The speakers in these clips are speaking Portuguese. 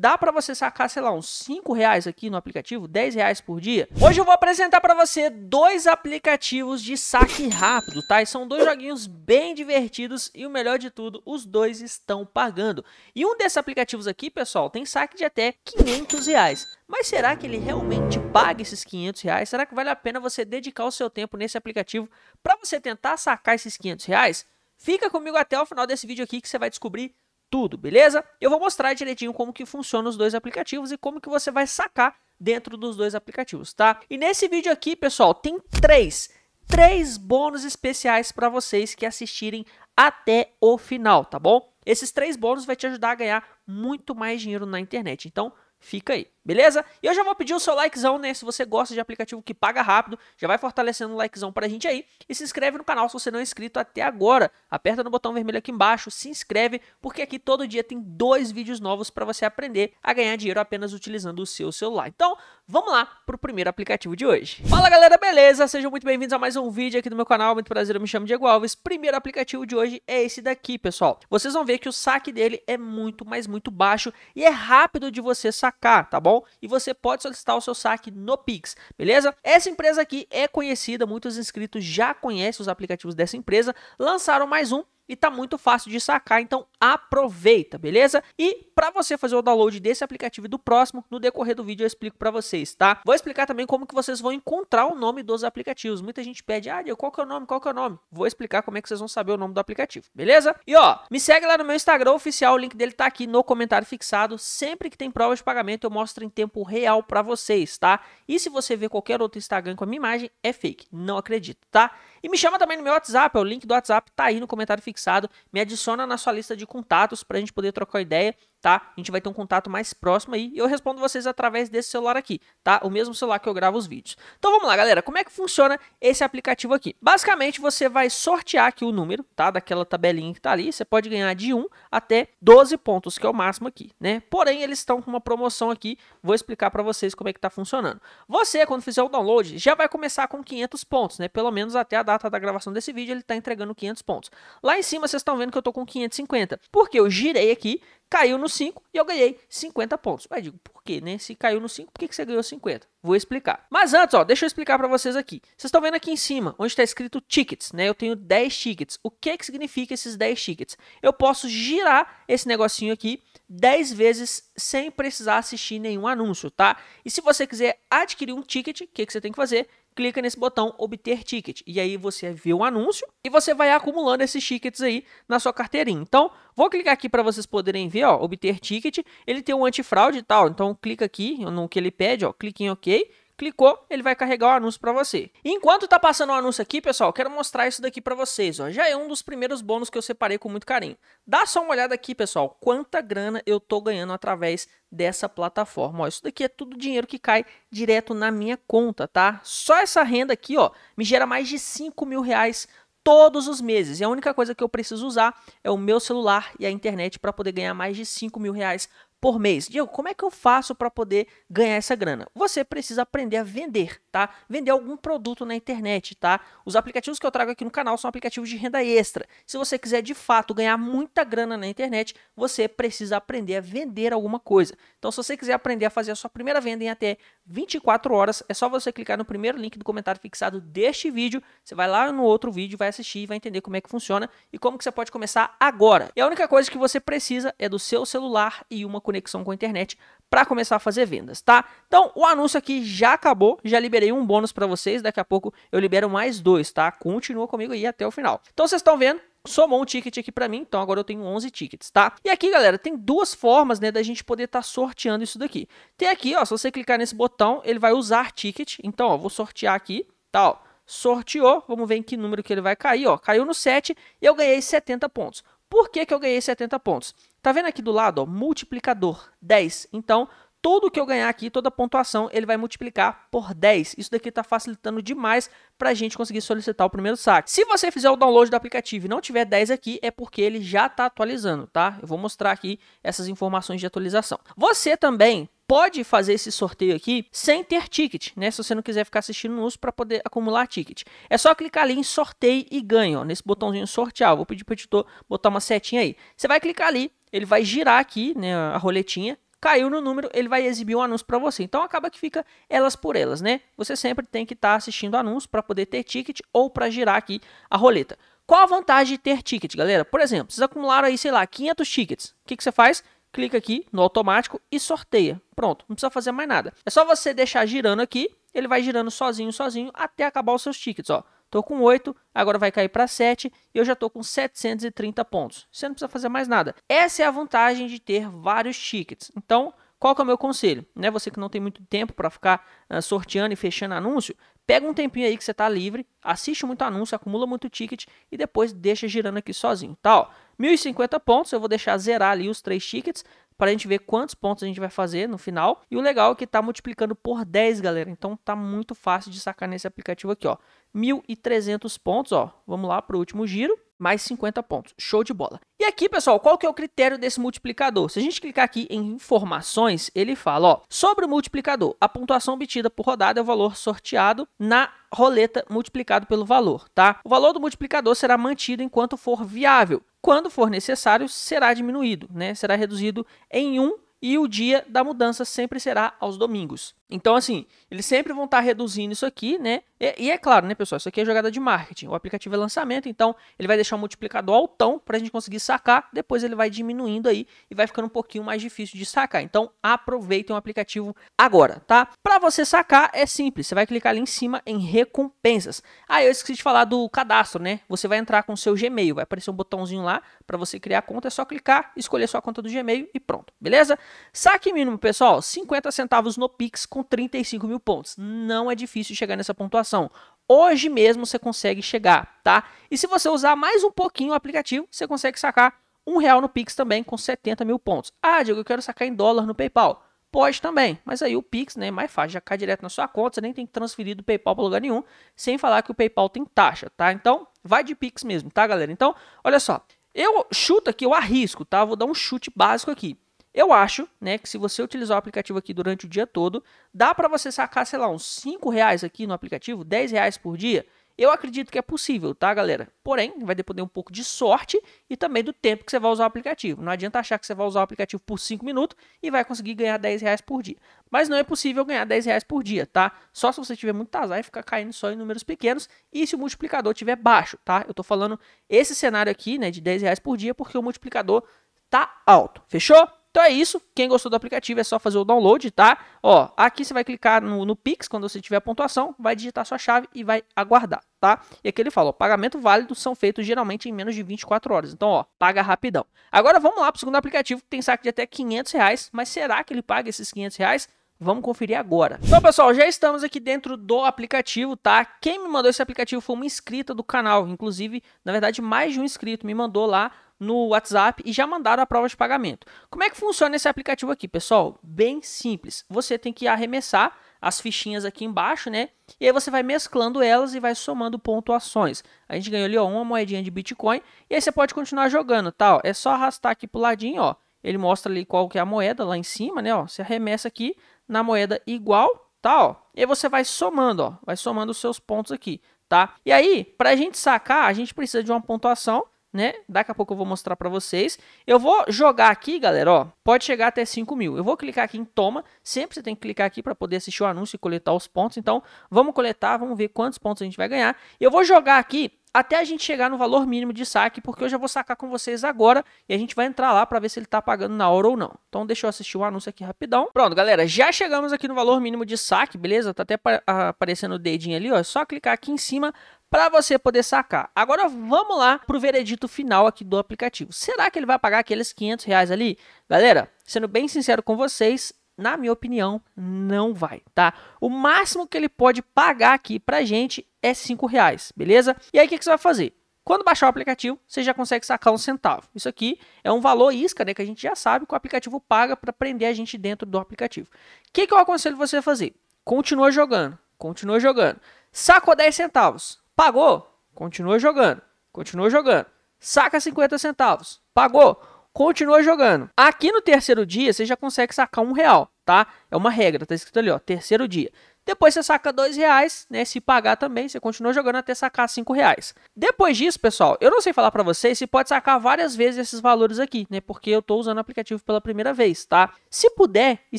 dá para você sacar, sei lá, uns 5 reais aqui no aplicativo, 10 reais por dia. Hoje eu vou apresentar para você dois aplicativos de saque rápido, tá? E são dois joguinhos bem divertidos e o melhor de tudo, os dois estão pagando. E um desses aplicativos aqui, pessoal, tem saque de até 500 reais. Mas será que ele realmente paga esses 500 reais? Será que vale a pena você dedicar o seu tempo nesse aplicativo para você tentar sacar esses 500 reais? Fica comigo até o final desse vídeo aqui que você vai descobrir tudo, beleza? Eu vou mostrar direitinho como que funciona os dois aplicativos e como que você vai sacar dentro dos dois aplicativos, tá? E nesse vídeo aqui, pessoal, tem três, três bônus especiais para vocês que assistirem até o final, tá bom? Esses três bônus vai te ajudar a ganhar muito mais dinheiro na internet. Então, Fica aí, beleza? E eu já vou pedir o seu likezão, né? Se você gosta de aplicativo que paga rápido, já vai fortalecendo o likezão pra gente aí. E se inscreve no canal se você não é inscrito até agora. Aperta no botão vermelho aqui embaixo, se inscreve, porque aqui todo dia tem dois vídeos novos para você aprender a ganhar dinheiro apenas utilizando o seu celular. Então, vamos lá pro primeiro aplicativo de hoje. Fala galera, beleza? Sejam muito bem-vindos a mais um vídeo aqui do meu canal. Muito prazer, eu me chamo Diego Alves. Primeiro aplicativo de hoje é esse daqui, pessoal. Vocês vão ver que o saque dele é muito, mas muito baixo e é rápido de você sacar sacar, tá bom? E você pode solicitar o seu saque no Pix, beleza? Essa empresa aqui é conhecida, muitos inscritos já conhecem os aplicativos dessa empresa, lançaram mais um e tá muito fácil de sacar, então aproveita, beleza? E para você fazer o download desse aplicativo e do próximo, no decorrer do vídeo eu explico para vocês, tá? Vou explicar também como que vocês vão encontrar o nome dos aplicativos. Muita gente pede, ah, qual que é o nome, qual que é o nome? Vou explicar como é que vocês vão saber o nome do aplicativo, beleza? E ó, me segue lá no meu Instagram oficial, o link dele tá aqui no comentário fixado. Sempre que tem prova de pagamento eu mostro em tempo real para vocês, tá? E se você ver qualquer outro Instagram com a minha imagem, é fake, não acredito, tá? E me chama também no meu WhatsApp, é o link do WhatsApp tá aí no comentário fixado. Me adiciona na sua lista de contatos para a gente poder trocar ideia tá? A gente vai ter um contato mais próximo aí e eu respondo vocês através desse celular aqui, tá? O mesmo celular que eu gravo os vídeos. Então vamos lá, galera, como é que funciona esse aplicativo aqui? Basicamente, você vai sortear aqui o número, tá? Daquela tabelinha que tá ali, você pode ganhar de 1 até 12 pontos, que é o máximo aqui, né? Porém, eles estão com uma promoção aqui, vou explicar para vocês como é que tá funcionando. Você, quando fizer o download, já vai começar com 500 pontos, né? Pelo menos até a data da gravação desse vídeo, ele tá entregando 500 pontos. Lá em cima, vocês estão vendo que eu tô com 550, porque eu girei aqui, caiu no 5 e eu ganhei 50 pontos. Mas digo, por quê, né? Se caiu no 5, por que, que você ganhou 50? Vou explicar. Mas antes, ó, deixa eu explicar para vocês aqui. Vocês estão vendo aqui em cima, onde está escrito tickets, né? Eu tenho 10 tickets. O que que significa esses 10 tickets? Eu posso girar esse negocinho aqui 10 vezes sem precisar assistir nenhum anúncio, tá? E se você quiser adquirir um ticket, o que, que você tem que fazer? clica nesse botão obter ticket. E aí você vê o anúncio e você vai acumulando esses tickets aí na sua carteirinha. Então, vou clicar aqui para vocês poderem ver, ó, obter ticket. Ele tem um antifraude e tal, então clica aqui no que ele pede, ó, clique em OK Clicou, ele vai carregar o anúncio para você. Enquanto tá passando o anúncio aqui, pessoal, quero mostrar isso daqui para vocês. Ó. Já é um dos primeiros bônus que eu separei com muito carinho. Dá só uma olhada aqui, pessoal, quanta grana eu tô ganhando através dessa plataforma. Ó, isso daqui é tudo dinheiro que cai direto na minha conta, tá? Só essa renda aqui, ó, me gera mais de 5 mil reais todos os meses. E a única coisa que eu preciso usar é o meu celular e a internet para poder ganhar mais de 5 mil reais por mês. Diego, como é que eu faço para poder ganhar essa grana? Você precisa aprender a vender, tá? Vender algum produto na internet, tá? Os aplicativos que eu trago aqui no canal são aplicativos de renda extra. Se você quiser de fato ganhar muita grana na internet, você precisa aprender a vender alguma coisa. Então, se você quiser aprender a fazer a sua primeira venda em até 24 horas, é só você clicar no primeiro link do comentário fixado deste vídeo. Você vai lá no outro vídeo, vai assistir e vai entender como é que funciona e como que você pode começar agora. E a única coisa que você precisa é do seu celular e uma conexão com a internet para começar a fazer vendas, tá? Então, o anúncio aqui já acabou, já liberei um bônus para vocês, daqui a pouco eu libero mais dois, tá? Continua comigo aí até o final. Então, vocês estão vendo, somou um ticket aqui para mim, então agora eu tenho 11 tickets, tá? E aqui, galera, tem duas formas, né, da gente poder estar tá sorteando isso daqui. Tem aqui, ó, se você clicar nesse botão, ele vai usar ticket, então, ó, vou sortear aqui, tá, ó, sorteou, vamos ver em que número que ele vai cair, ó, caiu no 7 e eu ganhei 70 pontos. Por que, que eu ganhei 70 pontos? Tá vendo aqui do lado, ó, multiplicador 10. Então, tudo que eu ganhar aqui, toda a pontuação, ele vai multiplicar por 10. Isso daqui está facilitando demais para a gente conseguir solicitar o primeiro saque. Se você fizer o download do aplicativo e não tiver 10 aqui, é porque ele já está atualizando, tá? Eu vou mostrar aqui essas informações de atualização. Você também pode fazer esse sorteio aqui sem ter ticket, né? Se você não quiser ficar assistindo no uso para poder acumular ticket. É só clicar ali em sorteio e ganho, ó, nesse botãozinho sortear. vou pedir para o editor botar uma setinha aí. Você vai clicar ali, ele vai girar aqui, né, a roletinha, caiu no número, ele vai exibir um anúncio para você. Então acaba que fica elas por elas, né? Você sempre tem que estar tá assistindo anúncio para poder ter ticket ou para girar aqui a roleta. Qual a vantagem de ter ticket, galera? Por exemplo, vocês acumularam aí, sei lá, 500 tickets. O que, que você faz? Clica aqui no automático e sorteia. Pronto, não precisa fazer mais nada. É só você deixar girando aqui, ele vai girando sozinho, sozinho, até acabar os seus tickets, ó. Estou com 8, agora vai cair para 7 e eu já estou com 730 pontos. Você não precisa fazer mais nada. Essa é a vantagem de ter vários tickets. Então, qual que é o meu conselho? Né? Você que não tem muito tempo para ficar uh, sorteando e fechando anúncio, pega um tempinho aí que você está livre, assiste muito anúncio, acumula muito ticket e depois deixa girando aqui sozinho. Tá, ó, 1.050 pontos, eu vou deixar zerar ali os três tickets para a gente ver quantos pontos a gente vai fazer no final. E o legal é que está multiplicando por 10, galera. Então tá muito fácil de sacar nesse aplicativo aqui, ó. 1.300 pontos, ó. Vamos lá para o último giro mais 50 pontos. Show de bola. E aqui, pessoal, qual que é o critério desse multiplicador? Se a gente clicar aqui em informações, ele fala, ó, sobre o multiplicador, a pontuação obtida por rodada é o valor sorteado na roleta multiplicado pelo valor, tá? O valor do multiplicador será mantido enquanto for viável. Quando for necessário, será diminuído, né? Será reduzido em 1 um, e o dia da mudança sempre será aos domingos. Então, assim, eles sempre vão estar tá reduzindo isso aqui, né? E, e, é claro, né, pessoal, isso aqui é jogada de marketing. O aplicativo é lançamento, então ele vai deixar o multiplicador altão para a gente conseguir sacar. Depois ele vai diminuindo aí e vai ficando um pouquinho mais difícil de sacar. Então, aproveitem o aplicativo agora, tá? Para você sacar, é simples. Você vai clicar ali em cima em recompensas. Ah, eu esqueci de falar do cadastro, né? Você vai entrar com o seu Gmail. Vai aparecer um botãozinho lá para você criar a conta. É só clicar, escolher sua conta do Gmail e pronto, beleza? Saque mínimo, pessoal, 50 centavos no Pix com com 35 mil pontos. Não é difícil chegar nessa pontuação. Hoje mesmo você consegue chegar, tá? E se você usar mais um pouquinho o aplicativo, você consegue sacar um real no Pix também com 70 mil pontos. Ah, Diego, eu quero sacar em dólar no PayPal. Pode também, mas aí o Pix né, é mais fácil, já cai direto na sua conta, você nem tem que transferir do PayPal para lugar nenhum, sem falar que o PayPal tem taxa, tá? Então, vai de Pix mesmo, tá, galera? Então, olha só, eu chuto aqui, eu arrisco, tá? Vou dar um chute básico aqui. Eu acho, né, que se você utilizar o aplicativo aqui durante o dia todo, dá para você sacar, sei lá, uns 5 reais aqui no aplicativo, 10 reais por dia. Eu acredito que é possível, tá, galera? Porém, vai depender um pouco de sorte e também do tempo que você vai usar o aplicativo. Não adianta achar que você vai usar o aplicativo por 5 minutos e vai conseguir ganhar 10 reais por dia. Mas não é possível ganhar 10 reais por dia, tá? Só se você tiver muito azar e ficar caindo só em números pequenos e se o multiplicador tiver baixo, tá? Eu tô falando esse cenário aqui, né, de 10 reais por dia, porque o multiplicador tá alto. Fechou? Então é isso. Quem gostou do aplicativo é só fazer o download, tá? Ó, aqui você vai clicar no, no Pix, quando você tiver a pontuação, vai digitar sua chave e vai aguardar, tá? E aqui ele fala, ó, pagamento válido são feitos geralmente em menos de 24 horas. Então, ó, paga rapidão. Agora vamos lá para o segundo aplicativo, que tem saque de até 500 reais. Mas será que ele paga esses 500 reais? Vamos conferir agora. Então, pessoal, já estamos aqui dentro do aplicativo, tá? Quem me mandou esse aplicativo foi uma inscrita do canal. Inclusive, na verdade, mais de um inscrito me mandou lá no WhatsApp e já mandaram a prova de pagamento. Como é que funciona esse aplicativo aqui, pessoal? Bem simples. Você tem que arremessar as fichinhas aqui embaixo, né? E aí você vai mesclando elas e vai somando pontuações. A gente ganhou ali ó, uma moedinha de Bitcoin e aí você pode continuar jogando, tá? é só arrastar aqui pro ladinho, ó. Ele mostra ali qual que é a moeda lá em cima, né? Ó, você arremessa aqui, na moeda igual, tá? Ó. E aí você vai somando, ó, vai somando os seus pontos aqui, tá? E aí, para a gente sacar, a gente precisa de uma pontuação, né? Daqui a pouco eu vou mostrar para vocês. Eu vou jogar aqui, galera, ó, pode chegar até 5 mil. Eu vou clicar aqui em toma, sempre você tem que clicar aqui para poder assistir o anúncio e coletar os pontos. Então, vamos coletar, vamos ver quantos pontos a gente vai ganhar. Eu vou jogar aqui até a gente chegar no valor mínimo de saque, porque eu já vou sacar com vocês agora e a gente vai entrar lá para ver se ele está pagando na hora ou não. Então deixa eu assistir o anúncio aqui rapidão. Pronto, galera, já chegamos aqui no valor mínimo de saque, beleza? Tá até aparecendo o dedinho ali, ó. É só clicar aqui em cima para você poder sacar. Agora vamos lá para o veredito final aqui do aplicativo. Será que ele vai pagar aqueles 500 reais ali? Galera, sendo bem sincero com vocês, na minha opinião, não vai, tá? O máximo que ele pode pagar aqui pra gente é 5 reais, beleza? E aí o que, que você vai fazer? Quando baixar o aplicativo, você já consegue sacar um centavo. Isso aqui é um valor isca, né? Que a gente já sabe que o aplicativo paga para prender a gente dentro do aplicativo. O que, que eu aconselho você a fazer? Continua jogando, continua jogando. Sacou 10 centavos, pagou, continua jogando, continua jogando. Saca 50 centavos, pagou, continua jogando. Aqui no terceiro dia, você já consegue sacar um real, tá? É uma regra, tá escrito ali, ó, terceiro dia. Depois você saca dois reais, né? Se pagar também, você continua jogando até sacar cinco reais. Depois disso, pessoal, eu não sei falar para vocês se pode sacar várias vezes esses valores aqui, né? Porque eu tô usando o aplicativo pela primeira vez, tá? Se puder e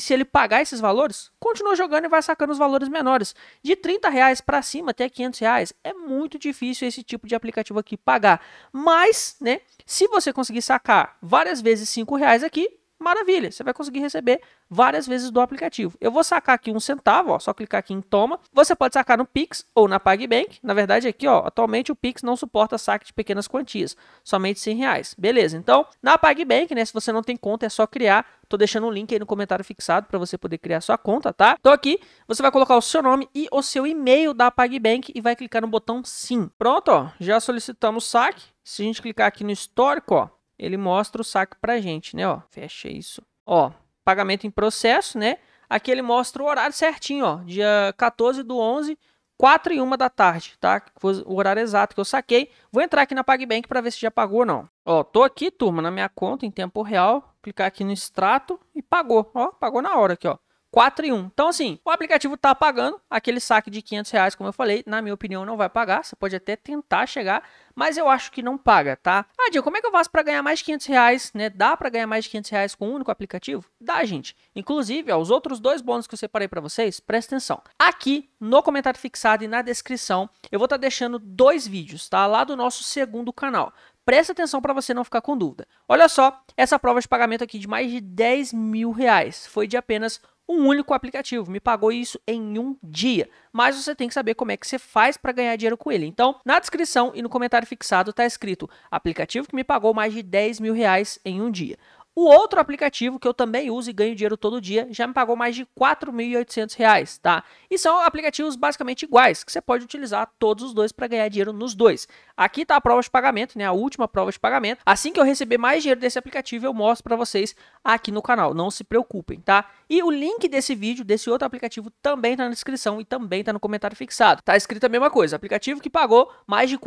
se ele pagar esses valores, continua jogando e vai sacando os valores menores. De 30 reais para cima até 500 reais, é muito difícil esse tipo de aplicativo aqui pagar. Mas, né? Se você conseguir sacar várias vezes cinco reais aqui, maravilha, você vai conseguir receber várias vezes do aplicativo. Eu vou sacar aqui um centavo, ó, só clicar aqui em toma. Você pode sacar no Pix ou na PagBank. Na verdade, aqui, ó, atualmente o Pix não suporta saque de pequenas quantias, somente 100 reais. Beleza, então na PagBank, né, se você não tem conta, é só criar. Tô deixando um link aí no comentário fixado para você poder criar sua conta, tá? Então aqui, você vai colocar o seu nome e o seu e-mail da PagBank e vai clicar no botão sim. Pronto, ó, já solicitamos saque. Se a gente clicar aqui no histórico, ó, ele mostra o saque para gente, né? Ó, fecha isso. Ó, pagamento em processo, né? Aqui ele mostra o horário certinho, ó, dia 14 do 11, 4 e 1 da tarde, tá? Foi o horário exato que eu saquei. Vou entrar aqui na PagBank para ver se já pagou ou não. Ó, tô aqui, turma, na minha conta em tempo real. Clicar aqui no extrato e pagou, ó, pagou na hora aqui, ó. 4 e 1. Então, assim, o aplicativo tá pagando aquele saque de 500 reais, como eu falei, na minha opinião, não vai pagar. Você pode até tentar chegar, mas eu acho que não paga, tá? Ah, como é que eu faço para ganhar mais de 500 reais, né? Dá para ganhar mais de 500 reais com um único aplicativo? Dá, gente. Inclusive, aos outros dois bônus que eu separei para vocês, presta atenção. Aqui, no comentário fixado e na descrição, eu vou estar tá deixando dois vídeos, tá? Lá do nosso segundo canal. Presta atenção para você não ficar com dúvida. Olha só, essa prova de pagamento aqui de mais de 10 mil reais foi de apenas um único aplicativo. Me pagou isso em um dia. Mas você tem que saber como é que você faz para ganhar dinheiro com ele. Então, na descrição e no comentário fixado está escrito: aplicativo que me pagou mais de 10 mil reais em um dia. O outro aplicativo que eu também uso e ganho dinheiro todo dia já me pagou mais de R$ 4.800, tá? E são aplicativos basicamente iguais, que você pode utilizar todos os dois para ganhar dinheiro nos dois. Aqui está a prova de pagamento, né? A última prova de pagamento. Assim que eu receber mais dinheiro desse aplicativo, eu mostro para vocês aqui no canal. Não se preocupem, tá? E o link desse vídeo, desse outro aplicativo, também está na descrição e também está no comentário fixado. Tá escrito a mesma coisa, aplicativo que pagou mais de R$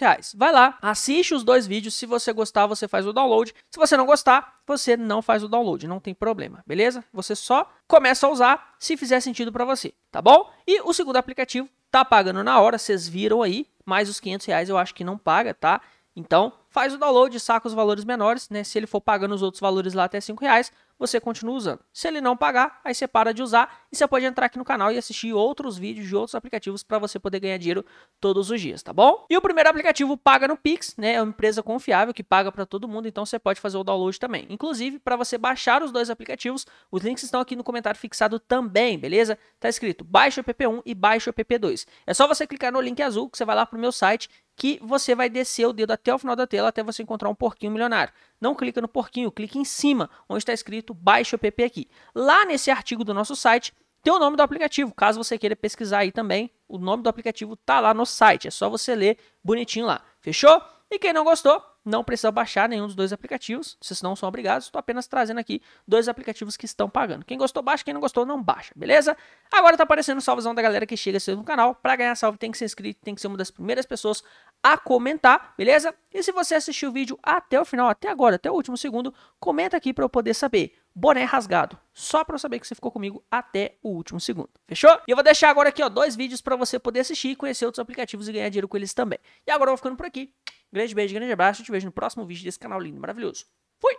reais. Vai lá, assiste os dois vídeos. Se você gostar, você faz o download. Se você não gostar, você não faz o download, não tem problema, beleza? Você só começa a usar se fizer sentido para você, tá bom? E o segundo aplicativo Tá pagando na hora, vocês viram aí, mais os 500 reais eu acho que não paga, tá? Então, faz o download, e saca os valores menores, né? Se ele for pagando os outros valores lá até 5 reais, você continua usando. Se ele não pagar, aí você para de usar e você pode entrar aqui no canal e assistir outros vídeos de outros aplicativos para você poder ganhar dinheiro todos os dias, tá bom? E o primeiro aplicativo paga no Pix, né? É uma empresa confiável que paga para todo mundo, então você pode fazer o download também. Inclusive, para você baixar os dois aplicativos, os links estão aqui no comentário fixado também, beleza? Tá escrito baixa o pp 1 e baixa o pp 2 É só você clicar no link azul que você vai lá pro meu site que você vai descer o dedo até o final da tela até você encontrar um porquinho milionário. Não clica no porquinho, clica em cima, onde está escrito baixa o app aqui. Lá nesse artigo do nosso site tem o nome do aplicativo, caso você queira pesquisar aí também, o nome do aplicativo tá lá no site, é só você ler bonitinho lá. Fechou? E quem não gostou, não precisa baixar nenhum dos dois aplicativos, vocês não são obrigados, estou apenas trazendo aqui dois aplicativos que estão pagando. Quem gostou, baixa, quem não gostou, não baixa, beleza? Agora está aparecendo o salvezão da galera que chega cedo no canal, para ganhar salve tem que ser inscrito, tem que ser uma das primeiras pessoas a comentar, beleza? E se você assistiu o vídeo até o final, até agora, até o último segundo, comenta aqui para eu poder saber boné rasgado, só para eu saber que você ficou comigo até o último segundo. Fechou? E eu vou deixar agora aqui, ó, dois vídeos para você poder assistir, conhecer outros aplicativos e ganhar dinheiro com eles também. E agora eu vou ficando por aqui. Grande beijo, grande abraço. Te vejo no próximo vídeo desse canal lindo, maravilhoso. Fui!